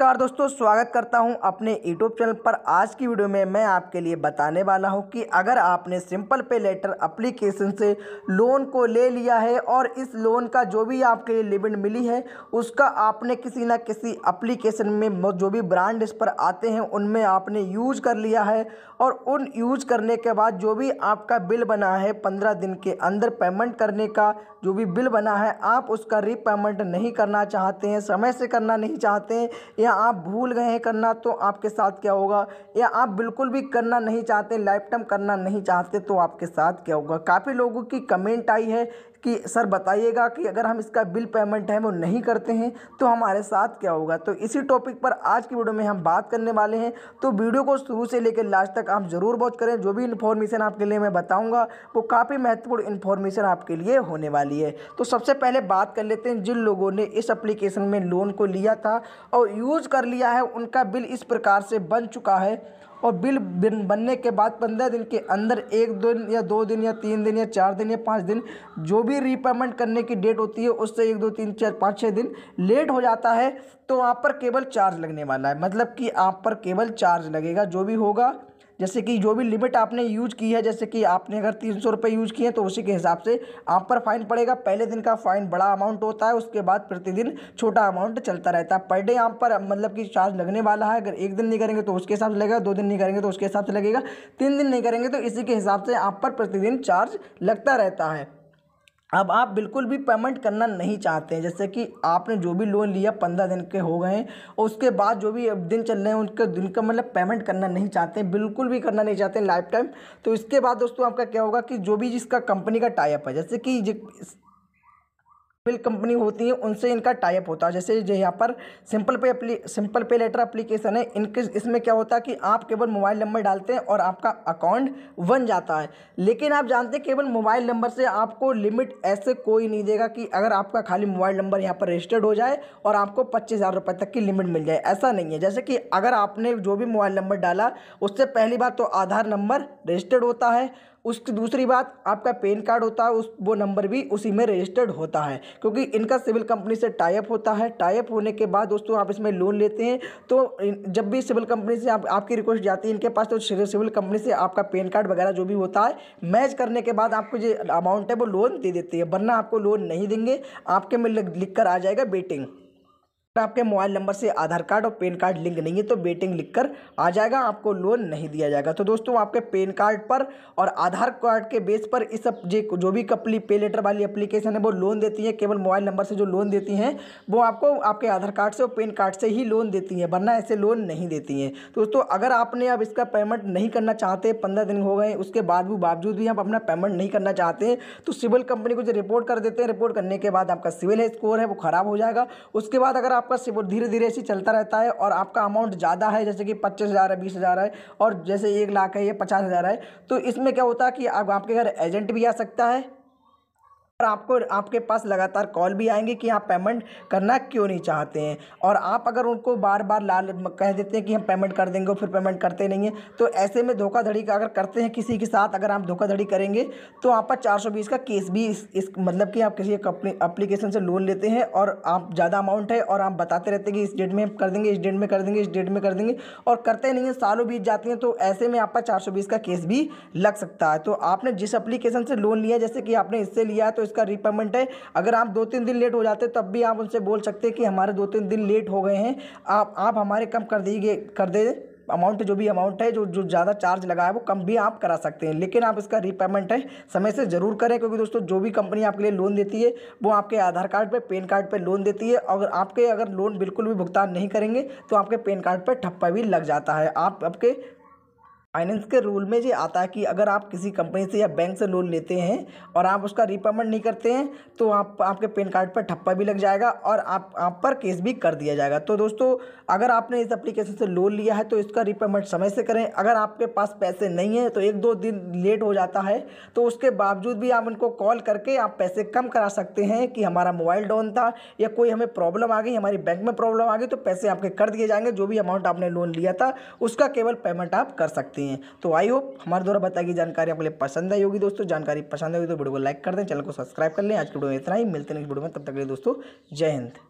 नमस्कार दोस्तों स्वागत करता हूं अपने यूट्यूब चैनल पर आज की वीडियो में मैं आपके लिए बताने वाला हूं कि अगर आपने सिंपल पे लेटर अप्लीकेशन से लोन को ले लिया है और इस लोन का जो भी आपके लिए लिमिट मिली है उसका आपने किसी ना किसी अप्लीकेशन में जो भी ब्रांड इस पर आते हैं उनमें आपने यूज कर लिया है और उन यूज करने के बाद जो भी आपका बिल बना है पंद्रह दिन के अंदर पेमेंट करने का जो भी बिल बना है आप उसका रीपेमेंट नहीं करना चाहते हैं समय से करना नहीं चाहते हैं या आप भूल गए हैं करना तो आपके साथ क्या होगा या आप बिल्कुल भी करना नहीं चाहते लाइफ टाइम करना नहीं चाहते तो आपके साथ क्या होगा काफ़ी लोगों की कमेंट आई है कि सर बताइएगा कि अगर हम इसका बिल पेमेंट है वो नहीं करते हैं तो हमारे साथ क्या होगा तो इसी टॉपिक पर आज की वीडियो में हम बात करने वाले हैं तो वीडियो को शुरू से लेकर लास्ट तक आप ज़रूर वॉच करें जो भी इन्फॉर्मेशन आपके लिए मैं बताऊँगा वो काफ़ी महत्वपूर्ण इन्फॉर्मेशन आपके लिए होने वाली है तो सबसे पहले बात कर लेते हैं जिन लोगों ने इस अप्लीकेशन में लोन को लिया था और यूज़ कर लिया है उनका बिल इस प्रकार से बन चुका है और बिल बनने के बाद पंद्रह दिन के अंदर एक दिन या दो दिन या तीन दिन या चार दिन या पाँच दिन जो भी रीपेमेंट करने की डेट होती है उससे एक दो तीन चार पाँच छः दिन लेट हो जाता है तो वहाँ पर केवल चार्ज लगने वाला है मतलब कि आप पर केवल चार्ज लगेगा जो भी होगा जैसे कि जो भी लिमिट आपने यूज की है जैसे कि आपने अगर तीन सौ रुपये यूज किए तो उसी के हिसाब से आप पर फाइन पड़ेगा पहले दिन का फाइन बड़ा अमाउंट होता है उसके बाद प्रतिदिन छोटा अमाउंट चलता रहता है पर डे आप पर मतलब कि चार्ज लगने वाला है अगर एक दिन नहीं करेंगे तो उसके हिसाब से लगेगा दो दिन नहीं करेंगे तो उसके हिसाब से लगेगा तीन दिन नहीं करेंगे तो इसी के हिसाब से आप पर प्रतिदिन चार्ज लगता रहता है अब आप बिल्कुल भी पेमेंट करना नहीं चाहते हैं जैसे कि आपने जो भी लोन लिया पंद्रह दिन के हो गए और उसके बाद जो भी दिन चल रहे हैं उनके दिन का मतलब पेमेंट करना नहीं चाहते हैं बिल्कुल भी करना नहीं चाहते लाइफ टाइम तो इसके बाद दोस्तों आपका क्या होगा कि जो भी जिसका कंपनी का टाइप है जैसे कि फिल कंपनी होती हैं उनसे इनका टाइप होता है जैसे जो यहाँ पर सिंपल पे सिंपल पे लेटर एप्लीकेशन है इनके इसमें क्या होता है कि आप केवल मोबाइल नंबर डालते हैं और आपका अकाउंट बन जाता है लेकिन आप जानते हैं केवल मोबाइल नंबर से आपको लिमिट ऐसे कोई नहीं देगा कि अगर आपका खाली मोबाइल नंबर यहाँ पर रजिस्टर्ड हो जाए और आपको पच्चीस हज़ार तक की लिमिट मिल जाए ऐसा नहीं है जैसे कि अगर आपने जो भी मोबाइल नंबर डाला उससे पहली बार तो आधार नंबर रजिस्टर्ड होता है उसकी दूसरी बात आपका पेन कार्ड होता है उस वो नंबर भी उसी में रजिस्टर्ड होता है क्योंकि इनका सिविल कंपनी से टाइप होता है टाइप होने के बाद दोस्तों आप इसमें लोन लेते हैं तो जब भी सिविल कंपनी से आप आपकी रिक्वेस्ट जाती है इनके पास तो सिविल कंपनी से आपका पेन कार्ड वगैरह जो भी होता है मैच करने के बाद आपको जो अमाउंट है वो लोन दे देती है वरना आपको लोन नहीं देंगे आपके में लिख कर आ जाएगा बेटिंग पर आपके मोबाइल नंबर से आधार कार्ड और पेन कार्ड लिंक नहीं है तो वेटिंग लिख कर आ जाएगा आपको लोन नहीं दिया जाएगा तो दोस्तों आपके पेन कार्ड पर और आधार कार्ड के बेस पर इस जो भी कपली पे लेटर वाली एप्लीकेशन है वो लोन देती है केवल मोबाइल नंबर से जो लोन देती हैं वो आपको आपके आधार कार्ड से और पेन कार्ड से ही लोन देती हैं वरना ऐसे लोन नहीं देती हैं तो दोस्तों अगर आपने अब इसका पेमेंट नहीं करना चाहते पंद्रह दिन हो गए उसके बाद भी बावजूद भी आप अपना पेमेंट नहीं करना चाहते तो सिविल कंपनी को जो रिपोर्ट कर देते हैं रिपोर्ट करने के बाद आपका सिविल स्कोर है वो ख़राब हो जाएगा उसके बाद अगर आप आपका वो धीरे धीरे ऐसे चलता रहता है और आपका अमाउंट ज़्यादा है जैसे कि पच्चीस हज़ार है बीस हज़ार है और जैसे एक लाख है या पचास हज़ार है तो इसमें क्या होता है कि आप आपके घर एजेंट भी आ सकता है और आपको आपके पास लगातार कॉल भी आएंगे कि आप पेमेंट करना क्यों नहीं चाहते हैं और आप अगर उनको बार बार लाल कह देते हैं कि हम पेमेंट कर देंगे फिर पेमेंट करते नहीं हैं तो ऐसे में धोखाधड़ी का अगर करते हैं किसी के साथ अगर आप धोखाधड़ी करेंगे तो आप पर चार का केस भी इस, इस मतलब कि आप किसी कंपनी अप्लीकेशन से लोन लेते हैं और आप ज़्यादा अमाउंट है और आप बताते रहते हैं कि इस डेट में कर देंगे इस डेट में कर देंगे इस डेट में कर देंगे और करते नहीं हैं सालों बीत जाती हैं तो ऐसे में आप पर चार का केस भी लग सकता है तो आपने जिस अप्लीकेशन से लोन लिया जैसे कि आपने इससे लिया तो उसका रिपेमेंट है अगर आप दो तीन दिन लेट हो जाते तब भी आप उनसे बोल सकते हैं कि हमारे दो तीन दिन लेट हो गए हैं आप आप हमारे कम कर दीजिए कर दे अमाउंट जो भी अमाउंट है जो जो ज़्यादा चार्ज लगा है वो कम भी आप करा सकते हैं लेकिन आप इसका रीपेमेंट है समय से ज़रूर करें क्योंकि दोस्तों जो भी कंपनी आपके लिए लोन देती है वो आपके आधार कार्ड पे पेन कार्ड पे लोन देती है और आपके अगर लोन बिल्कुल भी भुगतान नहीं करेंगे तो आपके पेन कार्ड पर ठप्पा भी लग जाता है आप आपके फाइनेंस के रूल में ये आता है कि अगर आप किसी कंपनी से या बैंक से लोन लेते हैं और आप उसका रीपेमेंट नहीं करते हैं तो आप आपके पेन कार्ड पर ठप्पा भी लग जाएगा और आप आप पर केस भी कर दिया जाएगा तो दोस्तों अगर आपने इस एप्लीकेशन से लोन लिया है तो इसका रीपेमेंट समय से करें अगर आपके पास पैसे नहीं हैं तो एक दो दिन लेट हो जाता है तो उसके बावजूद भी आप उनको कॉल करके आप पैसे कम करा सकते हैं कि हमारा मोबाइल डाउन था या कोई हमें प्रॉब्लम आ गई हमारी बैंक में प्रॉब्लम आ गई तो पैसे आपके कर दिए जाएंगे जो भी अमाउंट आपने लोन लिया था उसका केवल पेमेंट आप कर सकते हैं नहीं है तो आई होप हमारे द्वारा बताई गई जानकारी आपके लिए पसंद आई होगी दोस्तों जानकारी पसंद आई तो वीडियो को लाइक कर दें चैनल को सब्सक्राइब कर लें आज के वीडियो में इतना ही मिलते हैं नेक्स्ट वीडियो में तब तक के लिए दोस्तों जय हिंद